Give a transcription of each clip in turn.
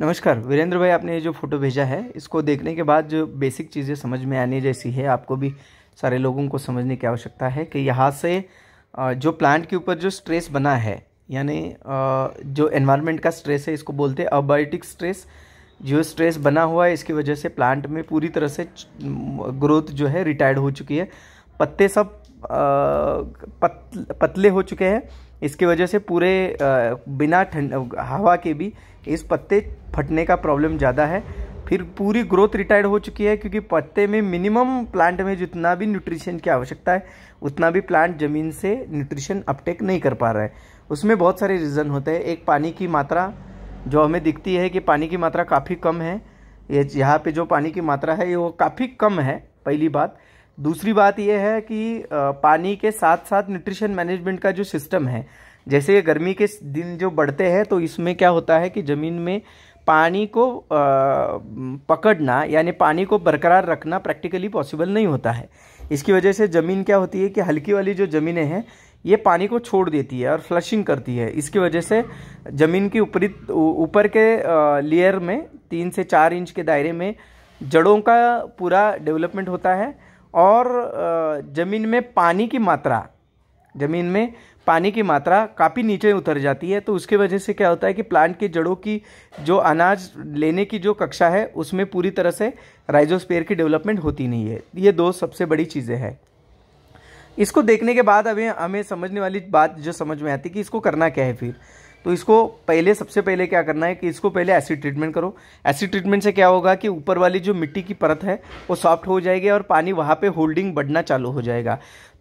नमस्कार वीरेंद्र भाई आपने ये जो फ़ोटो भेजा है इसको देखने के बाद जो बेसिक चीज़ें समझ में आने जैसी है आपको भी सारे लोगों को समझने की आवश्यकता है कि यहाँ से जो प्लांट के ऊपर जो स्ट्रेस बना है यानी जो एनवायरनमेंट का स्ट्रेस है इसको बोलते हैं अबायोटिक स्ट्रेस जो स्ट्रेस बना हुआ है इसकी वजह से प्लांट में पूरी तरह से ग्रोथ जो है रिटायर्ड हो चुकी है पत्ते सब पत, पतले हो चुके हैं इसकी वजह से पूरे बिना ठंड हवा के भी इस पत्ते फटने का प्रॉब्लम ज़्यादा है फिर पूरी ग्रोथ रिटायर्ड हो चुकी है क्योंकि पत्ते में मिनिमम प्लांट में जितना भी न्यूट्रिशन की आवश्यकता है उतना भी प्लांट ज़मीन से न्यूट्रिशन अपटेक नहीं कर पा रहा है उसमें बहुत सारे रीज़न होते हैं एक पानी की मात्रा जो हमें दिखती है कि पानी की मात्रा काफ़ी कम है ये यहाँ पे जो पानी की मात्रा है वो काफ़ी कम है पहली बात दूसरी बात यह है कि पानी के साथ साथ न्यूट्रिशन मैनेजमेंट का जो सिस्टम है जैसे गर्मी के दिन जो बढ़ते हैं तो इसमें क्या होता है कि ज़मीन में पानी को पकड़ना यानी पानी को बरकरार रखना प्रैक्टिकली पॉसिबल नहीं होता है इसकी वजह से ज़मीन क्या होती है कि हल्की वाली जो ज़मीनें हैं ये पानी को छोड़ देती है और फ्लशिंग करती है इसकी वजह से ज़मीन की ऊपरी ऊपर के लेयर में तीन से चार इंच के दायरे में जड़ों का पूरा डेवलपमेंट होता है और ज़मीन में पानी की मात्रा ज़मीन में पानी की मात्रा काफ़ी नीचे उतर जाती है तो उसके वजह से क्या होता है कि प्लांट की जड़ों की जो अनाज लेने की जो कक्षा है उसमें पूरी तरह से राइजोस्पेयर की डेवलपमेंट होती नहीं है ये दो सबसे बड़ी चीज़ें हैं इसको देखने के बाद अभी हमें समझने वाली बात जो समझ में आती है कि इसको करना क्या है फिर तो इसको पहले सबसे पहले क्या करना है कि इसको पहले एसिड ट्रीटमेंट करो एसिड ट्रीटमेंट से क्या होगा कि ऊपर वाली जो मिट्टी की परत है वो सॉफ्ट हो जाएगी और पानी वहाँ पर होल्डिंग बढ़ना चालू हो जाएगा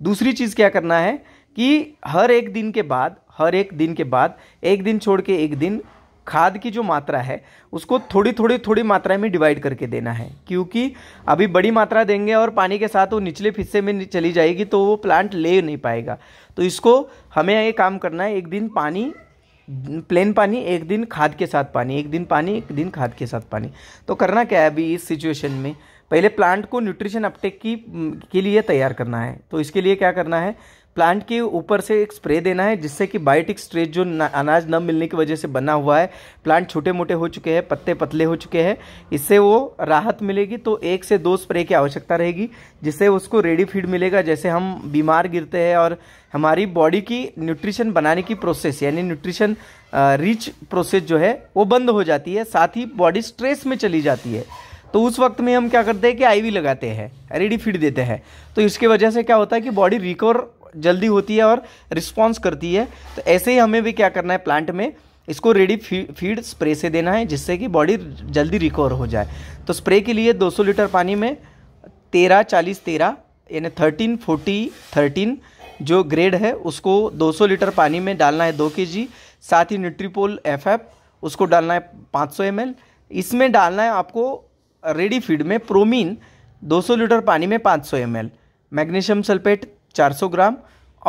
दूसरी चीज़ क्या करना है कि हर एक दिन के बाद हर एक दिन के बाद एक दिन छोड़ के एक दिन खाद की जो मात्रा है उसको थोड़ी थोड़ी थोड़ी मात्रा में डिवाइड करके देना है क्योंकि अभी बड़ी मात्रा देंगे और पानी के साथ वो निचले हिस्से में चली जाएगी तो वो प्लांट ले नहीं पाएगा तो इसको हमें ये काम करना है एक दिन पानी प्लेन पानी एक दिन खाद के साथ पानी एक दिन पानी एक दिन खाद के साथ पानी तो करना क्या है अभी इस सिचुएशन में पहले प्लांट को न्यूट्रिशन अपटेक की के लिए तैयार करना है तो इसके लिए क्या करना है प्लांट के ऊपर से एक स्प्रे देना है जिससे कि बायोटिक स्ट्रेस जो अनाज न मिलने की वजह से बना हुआ है प्लांट छोटे मोटे हो चुके हैं पत्ते पतले हो चुके हैं इससे वो राहत मिलेगी तो एक से दो स्प्रे की आवश्यकता रहेगी जिससे उसको रेडी फीड मिलेगा जैसे हम बीमार गिरते हैं और हमारी बॉडी की न्यूट्रिशन बनाने की प्रोसेस यानी न्यूट्रिशन रिच प्रोसेस जो है वो बंद हो जाती है साथ ही बॉडी स्ट्रेस में चली जाती है तो उस वक्त में हम क्या करते हैं कि आईवी लगाते हैं रेडी फीड देते हैं तो इसके वजह से क्या होता है कि बॉडी रिकवर जल्दी होती है और रिस्पॉन्स करती है तो ऐसे ही हमें भी क्या करना है प्लांट में इसको रेडी फीड स्प्रे से देना है जिससे कि बॉडी जल्दी रिकवर हो जाए तो स्प्रे के लिए 200 लीटर पानी में तेरह चालीस तेरह यानी थर्टीन फोर्टी थर्टीन जो ग्रेड है उसको 200 लीटर पानी में डालना है दो के जी साथ ही न्यूट्रीपोल एफ उसको डालना है 500 सौ इसमें डालना है आपको रेडी फीड में प्रोमीन 200 लीटर पानी में 500 सौ मैग्नीशियम सल्फेट 400 ग्राम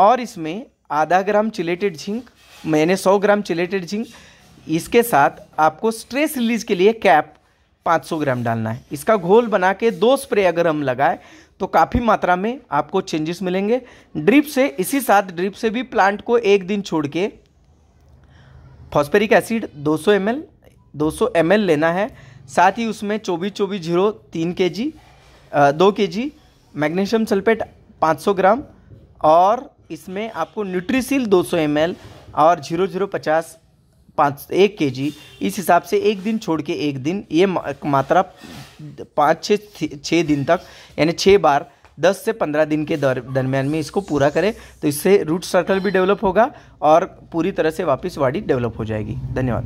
और इसमें आधा ग्राम चिलेटेड झिंक मैंने 100 ग्राम चिलेटेड झिंक इसके साथ आपको स्ट्रेस रिलीज के लिए कैप 500 ग्राम डालना है इसका घोल बना के दो स्प्रे अगर हम लगाए तो काफ़ी मात्रा में आपको चेंजेस मिलेंगे ड्रिप से इसी साथ ड्रिप से भी प्लांट को एक दिन छोड़ के फॉस्पेरिक एसिड 200 सौ एम 200 एम लेना है साथ ही उसमें चौबीस चौबीस जीरो तीन के जी दो के जी मैग्नीशियम सल्फेट 500 ग्राम और इसमें आपको न्यूट्रीसील 200 सौ और जीरो जीरो पचास पाँच एक के जी इस हिसाब से एक दिन छोड़ के एक दिन ये मात्रा पाँच छः छः दिन तक यानी छः बार दस से पंद्रह दिन के दर दरमियान में इसको पूरा करें तो इससे रूट सर्कल भी डेवलप होगा और पूरी तरह से वापस वाड़ी डेवलप हो जाएगी धन्यवाद